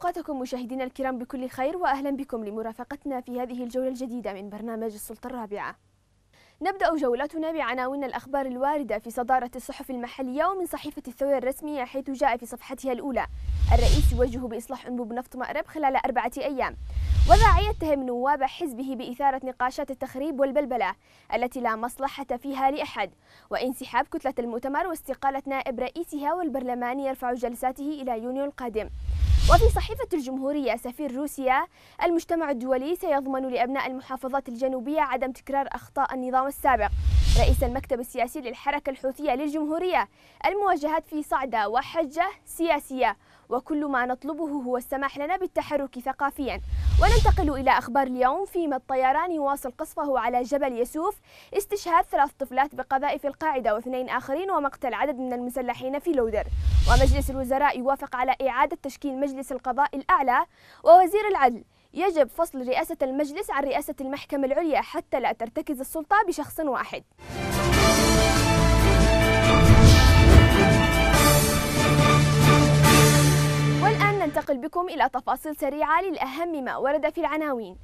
أوقاتكم مشاهدينا الكرام بكل خير وأهلا بكم لمرافقتنا في هذه الجولة الجديدة من برنامج السلطة الرابعة نبدأ جولتنا بعناوين الأخبار الواردة في صدارة الصحف المحلية ومن صحيفة الثورة الرسمية حيث جاء في صفحتها الأولى الرئيس يوجه بإصلاح أنبوب نفط مأرب خلال أربعة أيام وضاع يتهم نواب حزبه بإثارة نقاشات التخريب والبلبلة التي لا مصلحة فيها لأحد وانسحاب كتلة المؤتمر واستقالة نائب رئيسها والبرلمان يرفع جلساته إلى يونيو القادم وفي صحيفة الجمهورية سفير روسيا المجتمع الدولي سيضمن لأبناء المحافظات الجنوبية عدم تكرار أخطاء النظام السابق رئيس المكتب السياسي للحركة الحوثية للجمهورية المواجهات في صعدة وحجة سياسية وكل ما نطلبه هو السماح لنا بالتحرك ثقافيا وننتقل إلى أخبار اليوم فيما الطيران يواصل قصفه على جبل يسوف استشهاد ثلاث طفلات بقذائف القاعدة واثنين آخرين ومقتل عدد من المسلحين في لودر ومجلس الوزراء يوافق على إعادة تشكيل مجلس القضاء الأعلى ووزير العدل يجب فصل رئاسة المجلس عن رئاسة المحكمة العليا حتى لا ترتكز السلطة بشخص واحد ننتقل بكم إلى تفاصيل سريعة للأهم ما ورد في العناوين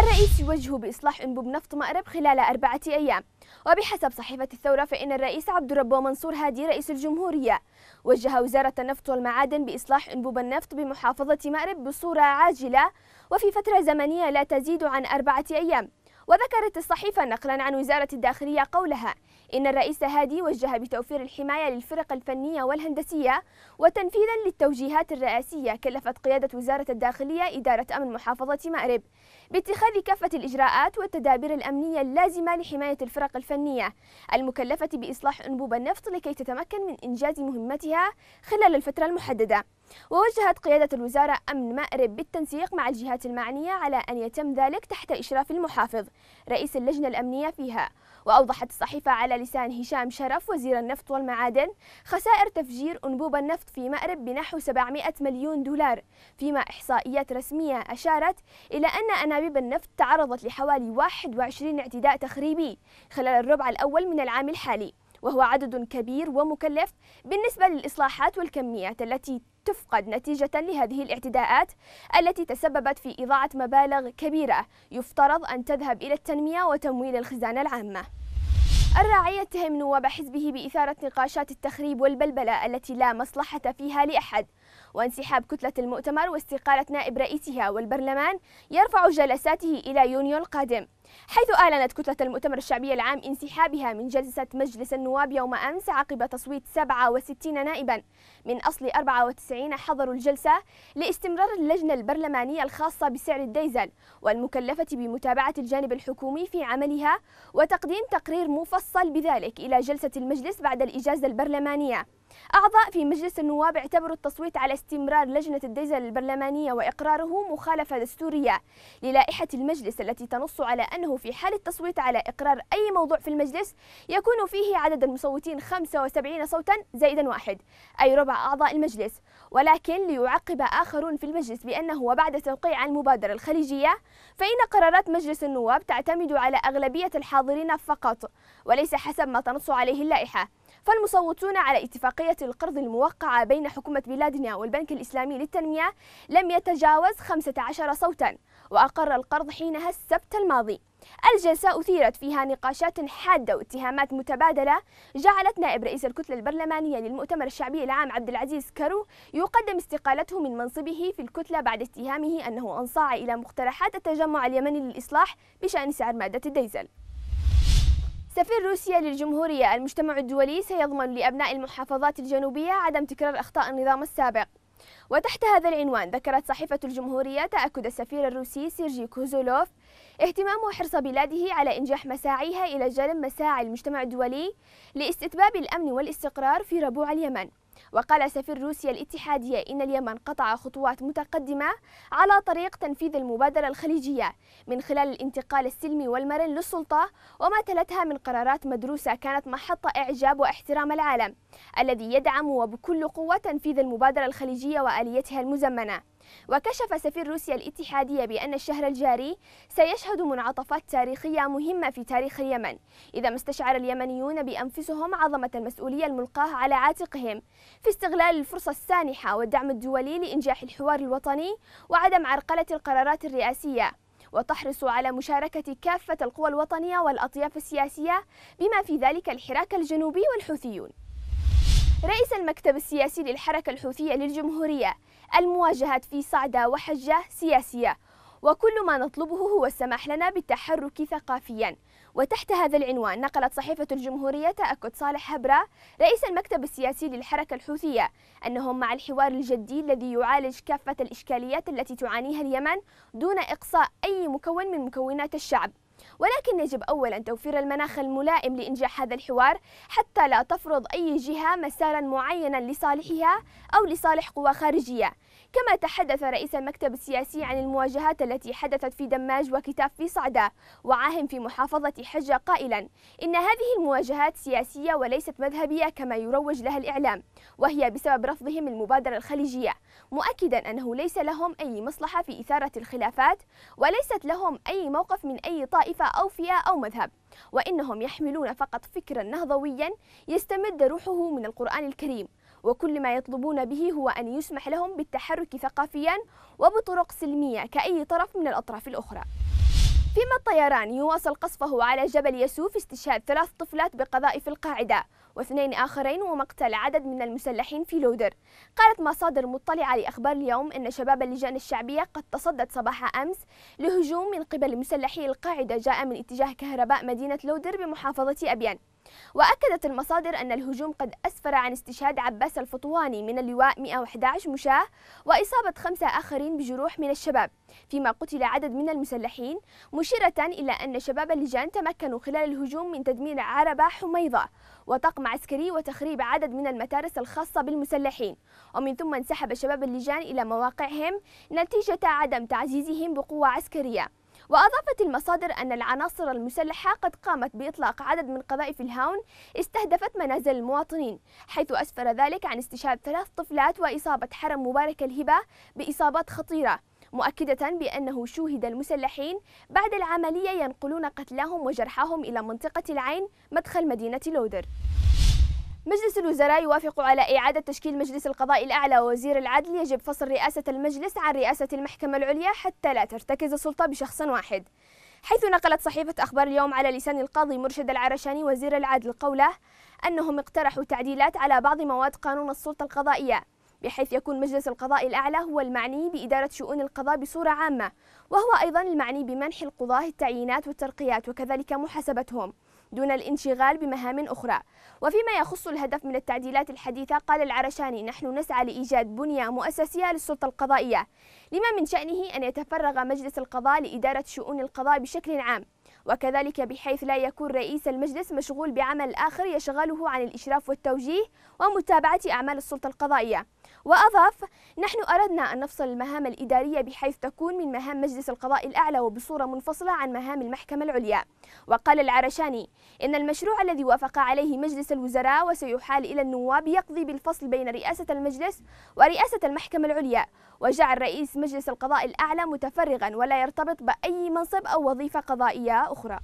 الرئيس يوجه بإصلاح أنبوب نفط مأرب خلال أربعة أيام وبحسب صحيفة الثورة فإن الرئيس عبد ربه منصور هادي رئيس الجمهورية وجه وزارة النفط والمعادن بإصلاح أنبوب النفط بمحافظة مأرب بصورة عاجلة وفي فترة زمنية لا تزيد عن أربعة أيام وذكرت الصحيفة نقلا عن وزارة الداخلية قولها إن الرئيس هادي وجه بتوفير الحماية للفرق الفنية والهندسية وتنفيذا للتوجيهات الرئاسية كلفت قيادة وزارة الداخلية إدارة أمن محافظة مأرب باتخاذ كافة الإجراءات والتدابير الأمنية اللازمة لحماية الفرق الفنية المكلفة بإصلاح أنبوب النفط لكي تتمكن من إنجاز مهمتها خلال الفترة المحددة ووجهت قيادة الوزارة أمن مأرب بالتنسيق مع الجهات المعنية على أن يتم ذلك تحت إشراف المحافظ رئيس اللجنة الأمنية فيها وأوضحت الصحيفة على لسان هشام شرف وزير النفط والمعادن خسائر تفجير أنبوب النفط في مأرب بنحو 700 مليون دولار فيما إحصائيات رسمية أشارت إلى أن أنابيب النفط تعرضت لحوالي 21 اعتداء تخريبي خلال الربع الأول من العام الحالي وهو عدد كبير ومكلف بالنسبة للإصلاحات والكميات التي تفقد نتيجة لهذه الاعتداءات التي تسببت في إضاعة مبالغ كبيرة يفترض أن تذهب إلى التنمية وتمويل الخزانة العامة الراعي يتهم نواب حزبه بإثارة نقاشات التخريب والبلبلة التي لا مصلحة فيها لأحد وانسحاب كتلة المؤتمر واستقالة نائب رئيسها والبرلمان يرفع جلساته إلى يونيو القادم حيث أعلنت كتلة المؤتمر الشعبي العام انسحابها من جلسة مجلس النواب يوم أمس عقب تصويت 67 نائبا من أصل 94 حضروا الجلسة لاستمرار اللجنة البرلمانية الخاصة بسعر الديزل والمكلفة بمتابعة الجانب الحكومي في عملها وتقديم تقرير مفصل بذلك إلى جلسة المجلس بعد الإجازة البرلمانية أعضاء في مجلس النواب اعتبروا التصويت على استمرار لجنة الديزل البرلمانية وإقراره مخالفة دستورية للائحة المجلس التي تنص على أنه في حال التصويت على إقرار أي موضوع في المجلس يكون فيه عدد المصوتين 75 صوتا زائدا واحد أي ربع أعضاء المجلس ولكن ليعقب آخرون في المجلس بأنه وبعد توقيع المبادرة الخليجية فإن قرارات مجلس النواب تعتمد على أغلبية الحاضرين فقط وليس حسب ما تنص عليه اللائحة فالمصوتون على اتفاقية القرض الموقعة بين حكومة بلادنا والبنك الإسلامي للتنمية لم يتجاوز 15 صوتا وأقر القرض حينها السبت الماضي الجلسة أثيرت فيها نقاشات حادة واتهامات متبادلة جعلت نائب رئيس الكتلة البرلمانية للمؤتمر الشعبي العام عبد العزيز كرو يقدم استقالته من منصبه في الكتلة بعد اتهامه أنه أنصاع إلى مقترحات التجمع اليمني للإصلاح بشأن سعر مادة الديزل سفير روسيا للجمهورية المجتمع الدولي سيضمن لأبناء المحافظات الجنوبية عدم تكرار أخطاء النظام السابق وتحت هذا العنوان ذكرت صحيفة الجمهورية تأكد السفير الروسي سيرجي كوزولوف اهتمام وحرص بلاده على إنجاح مساعيها إلى جلب مساعي المجتمع الدولي لاستتباب الأمن والاستقرار في ربوع اليمن وقال سفير روسيا الاتحادية إن اليمن قطع خطوات متقدمة على طريق تنفيذ المبادرة الخليجية من خلال الانتقال السلمي والمرن للسلطة وما تلتها من قرارات مدروسة كانت محط إعجاب واحترام العالم الذي يدعم وبكل قوة تنفيذ المبادرة الخليجية وآليتها المزمنة وكشف سفير روسيا الاتحادية بأن الشهر الجاري سيشهد منعطفات تاريخية مهمة في تاريخ اليمن إذا ما استشعر اليمنيون بأنفسهم عظمة المسؤولية الملقاة على عاتقهم في استغلال الفرصة السانحة والدعم الدولي لإنجاح الحوار الوطني وعدم عرقلة القرارات الرئاسية وتحرص على مشاركة كافة القوى الوطنية والأطياف السياسية بما في ذلك الحراك الجنوبي والحوثيون رئيس المكتب السياسي للحركة الحوثية للجمهورية المواجهات في صعدة وحجة سياسية وكل ما نطلبه هو السماح لنا بالتحرك ثقافيا وتحت هذا العنوان نقلت صحيفة الجمهورية تأكد صالح هبرة رئيس المكتب السياسي للحركة الحوثية أنهم مع الحوار الجدي الذي يعالج كافة الإشكاليات التي تعانيها اليمن دون إقصاء أي مكون من مكونات الشعب ولكن يجب أولا توفير المناخ الملائم لإنجاح هذا الحوار حتى لا تفرض أي جهة مسارا معينا لصالحها أو لصالح قوى خارجية كما تحدث رئيس المكتب السياسي عن المواجهات التي حدثت في دماج وكتاب في صعدة وعاهم في محافظة حجة قائلا إن هذه المواجهات سياسية وليست مذهبية كما يروج لها الإعلام وهي بسبب رفضهم المبادرة الخليجية مؤكدا أنه ليس لهم أي مصلحة في إثارة الخلافات وليست لهم أي موقف من أي طائفة أو فئة أو مذهب وإنهم يحملون فقط فكرا نهضويا يستمد روحه من القرآن الكريم وكل ما يطلبون به هو أن يسمح لهم بالتحرك ثقافيا وبطرق سلمية كأي طرف من الأطراف الأخرى فيما الطيران يواصل قصفه على جبل يسوف استشهاد ثلاث طفلات بقذائف القاعدة واثنين آخرين ومقتل عدد من المسلحين في لودر قالت مصادر مطلعة لأخبار اليوم أن شباب اللجان الشعبية قد تصدت صباح أمس لهجوم من قبل مسلحي القاعدة جاء من اتجاه كهرباء مدينة لودر بمحافظة أبيان وأكدت المصادر أن الهجوم قد أسفر عن استشهاد عباس الفطواني من اللواء 111 مشاة وإصابة خمسة آخرين بجروح من الشباب فيما قتل عدد من المسلحين مشيرة إلى أن شباب اللجان تمكنوا خلال الهجوم من تدمير عربة حميضة وطقم عسكري وتخريب عدد من المدارس الخاصة بالمسلحين ومن ثم انسحب شباب اللجان إلى مواقعهم نتيجة عدم تعزيزهم بقوة عسكرية وأضافت المصادر أن العناصر المسلحة قد قامت بإطلاق عدد من قذائف الهاون استهدفت منازل المواطنين حيث أسفر ذلك عن استشهاد ثلاث طفلات وإصابة حرم مبارك الهبة بإصابات خطيرة مؤكدة بأنه شوهد المسلحين بعد العملية ينقلون قتلاهم وجرحاهم إلى منطقة العين مدخل مدينة لودر مجلس الوزراء يوافق على إعادة تشكيل مجلس القضاء الأعلى ووزير العدل يجب فصل رئاسة المجلس عن رئاسة المحكمة العليا حتى لا ترتكز السلطة بشخص واحد حيث نقلت صحيفة أخبار اليوم على لسان القاضي مرشد العرشاني وزير العدل قوله أنهم اقترحوا تعديلات على بعض مواد قانون السلطة القضائية بحيث يكون مجلس القضاء الأعلى هو المعني بإدارة شؤون القضاء بصورة عامة وهو أيضا المعني بمنح القضاة التعيينات والترقيات وكذلك محاسبتهم دون الانشغال بمهام أخرى وفيما يخص الهدف من التعديلات الحديثة قال العرشاني نحن نسعى لإيجاد بنية مؤسسية للسلطة القضائية لما من شأنه أن يتفرغ مجلس القضاء لإدارة شؤون القضاء بشكل عام وكذلك بحيث لا يكون رئيس المجلس مشغول بعمل آخر يشغله عن الإشراف والتوجيه ومتابعة أعمال السلطة القضائية وأضاف نحن أردنا أن نفصل المهام الإدارية بحيث تكون من مهام مجلس القضاء الأعلى وبصورة منفصلة عن مهام المحكمة العليا وقال العرشاني إن المشروع الذي وافق عليه مجلس الوزراء وسيحال إلى النواب يقضي بالفصل بين رئاسة المجلس ورئاسة المحكمة العليا وجعل رئيس مجلس القضاء الأعلى متفرغا ولا يرتبط بأي منصب أو وظيفة قضائية أخرى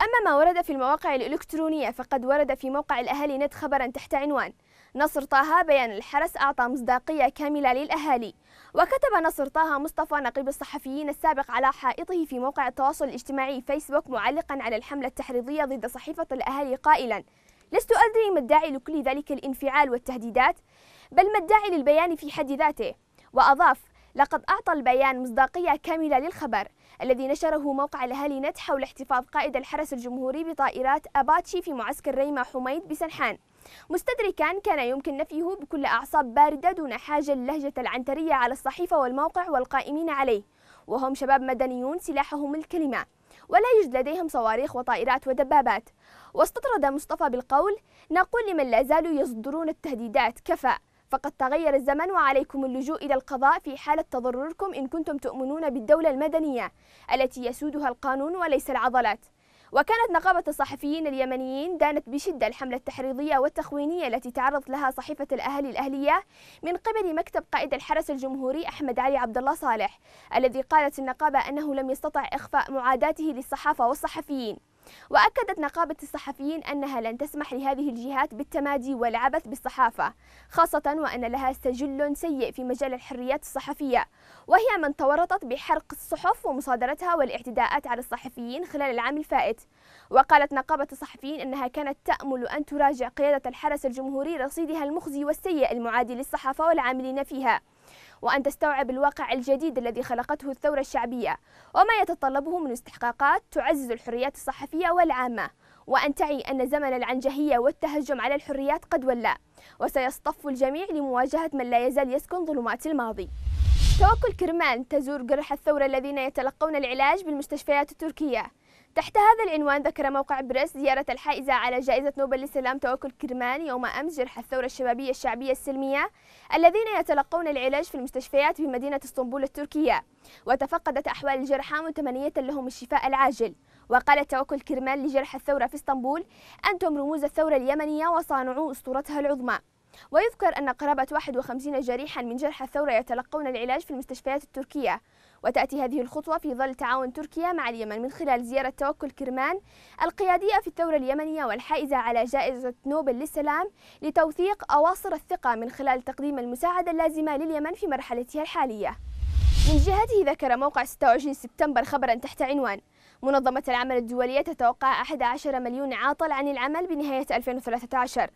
أما ما ورد في المواقع الإلكترونية فقد ورد في موقع الأهالي نت خبرا تحت عنوان نصر طه بيان الحرس أعطى مصداقية كاملة للأهالي وكتب نصر طه مصطفى نقيب الصحفيين السابق على حائطه في موقع التواصل الاجتماعي فيسبوك معلقا على الحملة التحريضية ضد صحيفة الأهالي قائلا لست أدري ما الداعي لكل ذلك الانفعال والتهديدات بل ما الداعي للبيان في حد ذاته وأضاف لقد أعطى البيان مصداقية كاملة للخبر الذي نشره موقع الأهالي نت حول احتفاظ قائد الحرس الجمهوري بطائرات أباتشي في معسكر ريما حميد بسنحان مستدركا كان يمكن نفيه بكل أعصاب باردة دون حاجة للهجة العنترية على الصحيفة والموقع والقائمين عليه وهم شباب مدنيون سلاحهم الكلمة ولا يوجد لديهم صواريخ وطائرات ودبابات واستطرد مصطفى بالقول نقول لمن لا زالوا يصدرون التهديدات كفى فقد تغير الزمن وعليكم اللجوء إلى القضاء في حالة تضرركم إن كنتم تؤمنون بالدولة المدنية التي يسودها القانون وليس العضلات وكانت نقابة الصحفيين اليمنيين دانت بشدة الحملة التحريضية والتخوينية التي تعرضت لها صحيفة الأهل الأهلية من قبل مكتب قائد الحرس الجمهوري أحمد علي عبد الله صالح الذي قالت النقابة أنه لم يستطع إخفاء معاداته للصحافة والصحفيين وأكدت نقابة الصحفيين أنها لن تسمح لهذه الجهات بالتمادي والعبث بالصحافة خاصة وأن لها سجل سيء في مجال الحريات الصحفية وهي من تورطت بحرق الصحف ومصادرتها والاعتداءات على الصحفيين خلال العام الفائت وقالت نقابة الصحفيين أنها كانت تأمل أن تراجع قيادة الحرس الجمهوري رصيدها المخزي والسيء المعادي للصحافة والعاملين فيها وأن تستوعب الواقع الجديد الذي خلقته الثورة الشعبية وما يتطلبه من استحقاقات تعزز الحريات الصحفية والعامة وأن تعي أن زمن العنجهية والتهجم على الحريات قد ولى وسيصطف الجميع لمواجهة من لا يزال يسكن ظلمات الماضي توكل كرمان تزور جرح الثورة الذين يتلقون العلاج بالمستشفيات التركية تحت هذا العنوان ذكر موقع بريس زيارة الحائزة على جائزة نوبل للسلام توكل كرمان يوم أمس جرح الثورة الشبابية الشعبية السلمية الذين يتلقون العلاج في المستشفيات بمدينة اسطنبول التركية وتفقدت أحوال الجرحى متمنية لهم الشفاء العاجل وقال توكل كرمان لجرح الثورة في اسطنبول أنتم رموز الثورة اليمنية وصانعوا أسطورتها العظمى ويذكر أن قرابة 51 جريحا من جرحى الثورة يتلقون العلاج في المستشفيات التركية وتأتي هذه الخطوة في ظل تعاون تركيا مع اليمن من خلال زيارة توكل كرمان القيادية في الثورة اليمنية والحائزة على جائزة نوبل للسلام لتوثيق أواصر الثقة من خلال تقديم المساعدة اللازمة لليمن في مرحلتها الحالية من جهته ذكر موقع 26 سبتمبر خبرا تحت عنوان منظمة العمل الدولية تتوقع 11 مليون عاطل عن العمل بنهاية 2013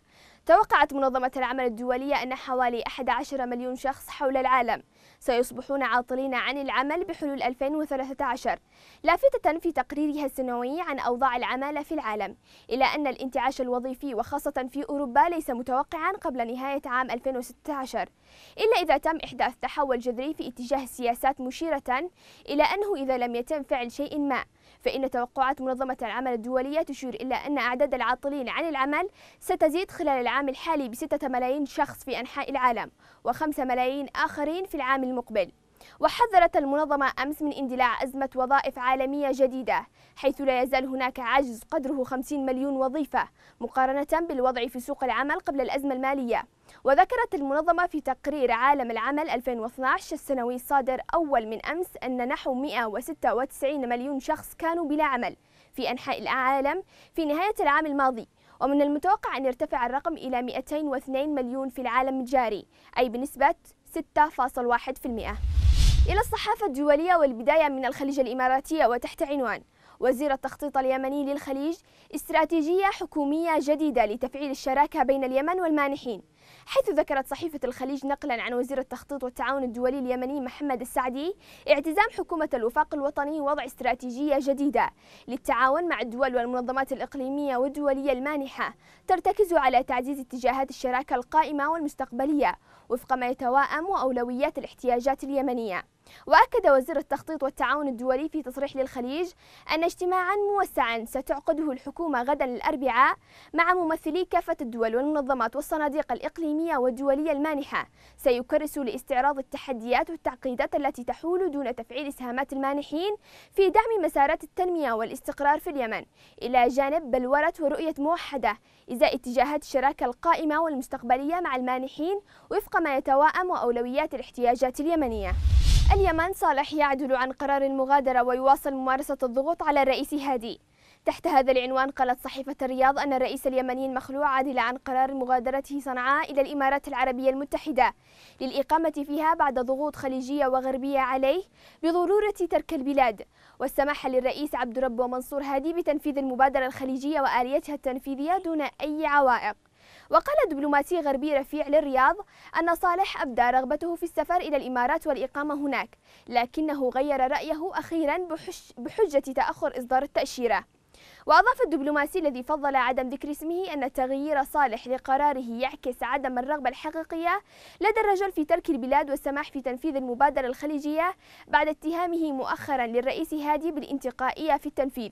توقعت منظمة العمل الدولية أن حوالي 11 مليون شخص حول العالم سيصبحون عاطلين عن العمل بحلول 2013 لافتة في تقريرها السنوي عن أوضاع العمالة في العالم إلى أن الانتعاش الوظيفي وخاصة في أوروبا ليس متوقعا قبل نهاية عام 2016 إلا إذا تم إحداث تحول جذري في اتجاه السياسات مشيرة إلى أنه إذا لم يتم فعل شيء ما فإن توقعات منظمة العمل الدولية تشير إلى أن أعداد العاطلين عن العمل ستزيد خلال العام الحالي بستة ملايين شخص في أنحاء العالم وخمسة ملايين آخرين في العام المقبل وحذرت المنظمة أمس من اندلاع أزمة وظائف عالمية جديدة حيث لا يزال هناك عجز قدره 50 مليون وظيفة مقارنة بالوضع في سوق العمل قبل الأزمة المالية وذكرت المنظمة في تقرير عالم العمل 2012 السنوي الصادر أول من أمس أن نحو 196 مليون شخص كانوا بلا عمل في أنحاء العالم في نهاية العام الماضي ومن المتوقع أن يرتفع الرقم إلى 202 مليون في العالم الجاري أي بنسبة 6.1% إلى الصحافة الدولية والبداية من الخليج الإماراتية وتحت عنوان وزير التخطيط اليمني للخليج استراتيجية حكومية جديدة لتفعيل الشراكة بين اليمن والمانحين حيث ذكرت صحيفة الخليج نقلا عن وزير التخطيط والتعاون الدولي اليمني محمد السعدي اعتزام حكومة الوفاق الوطني وضع استراتيجية جديدة للتعاون مع الدول والمنظمات الإقليمية والدولية المانحة ترتكز على تعزيز اتجاهات الشراكة القائمة والمستقبلية وفق ما يتواءم وأولويات الاحتياجات اليمنية وأكد وزير التخطيط والتعاون الدولي في تصريح للخليج أن اجتماعا موسعا ستعقده الحكومة غدا الأربعاء مع ممثلي كافة الدول والمنظمات والصناديق الإقليمية والدولية المانحة سيكرس لاستعراض التحديات والتعقيدات التي تحول دون تفعيل إسهامات المانحين في دعم مسارات التنمية والاستقرار في اليمن إلى جانب بلورة ورؤية موحدة إزاء اتجاهات الشراكة القائمة والمستقبلية مع المانحين وفق ما يتوائم وأولويات الاحتياجات اليمنية اليمن صالح يعدل عن قرار المغادرة ويواصل ممارسة الضغوط على الرئيس هادي تحت هذا العنوان قالت صحيفة الرياض أن الرئيس اليمني المخلوع عدل عن قرار مغادرته صنعاء إلى الإمارات العربية المتحدة للإقامة فيها بعد ضغوط خليجية وغربية عليه بضرورة ترك البلاد والسماح للرئيس عبد رب ومنصور هادي بتنفيذ المبادرة الخليجية وآليتها التنفيذية دون أي عوائق وقال دبلوماسي غربي رفيع للرياض أن صالح أبدى رغبته في السفر إلى الإمارات والإقامة هناك لكنه غير رأيه أخيرا بحجة تأخر إصدار التأشيرة وأضاف الدبلوماسي الذي فضل عدم ذكر اسمه أن تغيير صالح لقراره يعكس عدم الرغبة الحقيقية لدى الرجل في ترك البلاد والسماح في تنفيذ المبادرة الخليجية بعد اتهامه مؤخرا للرئيس هادي بالانتقائية في التنفيذ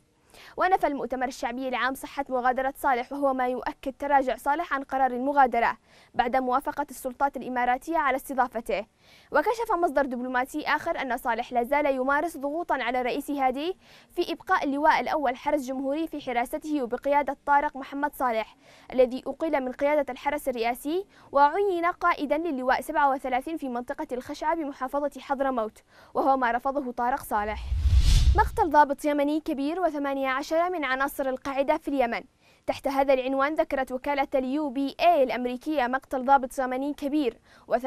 ونفى المؤتمر الشعبي العام صحة مغادرة صالح وهو ما يؤكد تراجع صالح عن قرار المغادرة بعد موافقة السلطات الإماراتية على استضافته وكشف مصدر دبلوماسي آخر أن صالح لا زال يمارس ضغوطا على الرئيس هادي في إبقاء اللواء الأول حرس جمهوري في حراسته وبقيادة طارق محمد صالح الذي أقيل من قيادة الحرس الرئاسي وعين قائدا للواء 37 في منطقة الخشعة بمحافظة حضرموت وهو ما رفضه طارق صالح مقتل ضابط يمني كبير و18 من عناصر القاعدة في اليمن تحت هذا العنوان ذكرت وكالة اليو بي اي الأمريكية مقتل ضابط يمني كبير و18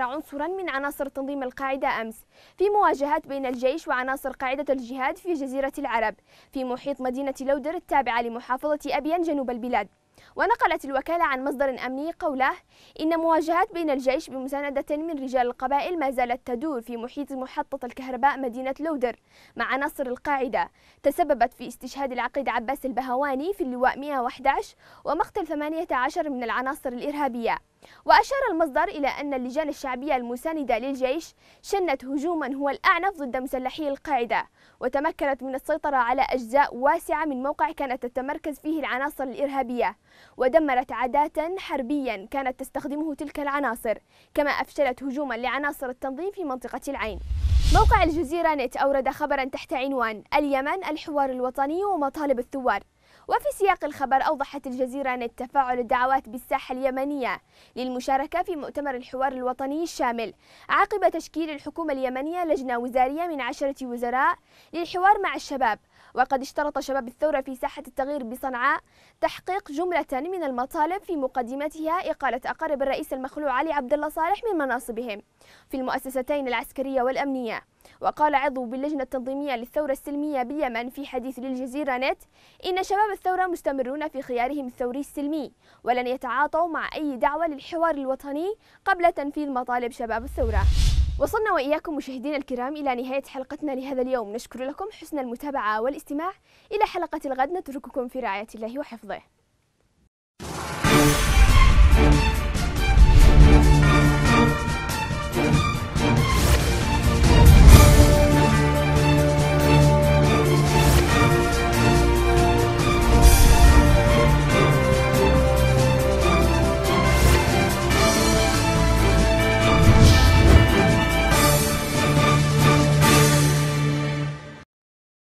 عنصرا من عناصر تنظيم القاعدة أمس في مواجهات بين الجيش وعناصر قاعدة الجهاد في جزيرة العرب في محيط مدينة لودر التابعة لمحافظة أبيان جنوب البلاد ونقلت الوكالة عن مصدر أمني قوله إن مواجهات بين الجيش بمساندة من رجال القبائل ما زالت تدور في محيط محطة الكهرباء مدينة لودر مع نصر القاعدة تسببت في استشهاد العقيد عباس البهواني في اللواء 111 ومقتل 18 من العناصر الإرهابية وأشار المصدر إلى أن اللجان الشعبية المساندة للجيش شنت هجوما هو الأعنف ضد مسلحي القاعدة وتمكنت من السيطرة على أجزاء واسعة من موقع كانت تتمركز فيه العناصر الإرهابية ودمرت عادات حربيا كانت تستخدمه تلك العناصر كما أفشلت هجوما لعناصر التنظيم في منطقة العين موقع الجزيرة نت أورد خبرا تحت عنوان اليمن الحوار الوطني ومطالب الثوار وفي سياق الخبر أوضحت الجزيرة أن التفاعل الدعوات بالساحة اليمنية للمشاركة في مؤتمر الحوار الوطني الشامل عقب تشكيل الحكومة اليمنية لجنة وزارية من عشرة وزراء للحوار مع الشباب وقد اشترط شباب الثورة في ساحة التغيير بصنعاء تحقيق جملة من المطالب في مقدمتها إقالة أقارب الرئيس المخلوع علي عبد الله صالح من مناصبهم في المؤسستين العسكرية والأمنية وقال عضو باللجنة التنظيمية للثورة السلمية باليمن في حديث للجزيرة نت إن شباب الثورة مستمرون في خيارهم الثوري السلمي ولن يتعاطوا مع أي دعوة للحوار الوطني قبل تنفيذ مطالب شباب الثورة وصلنا وإياكم مشاهدينا الكرام إلى نهاية حلقتنا لهذا اليوم نشكر لكم حسن المتابعة والاستماع إلى حلقة الغد نترككم في رعاية الله وحفظه